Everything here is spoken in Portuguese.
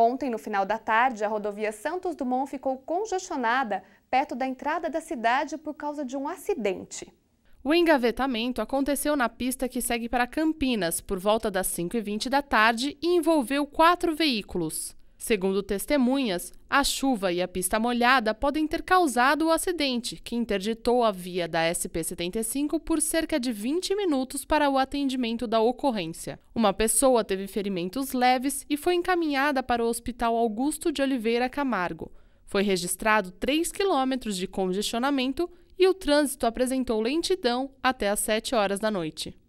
Ontem, no final da tarde, a rodovia Santos Dumont ficou congestionada perto da entrada da cidade por causa de um acidente. O engavetamento aconteceu na pista que segue para Campinas por volta das 5h20 da tarde e envolveu quatro veículos. Segundo testemunhas, a chuva e a pista molhada podem ter causado o acidente, que interditou a via da SP-75 por cerca de 20 minutos para o atendimento da ocorrência. Uma pessoa teve ferimentos leves e foi encaminhada para o Hospital Augusto de Oliveira Camargo. Foi registrado 3 quilômetros de congestionamento e o trânsito apresentou lentidão até às 7 horas da noite.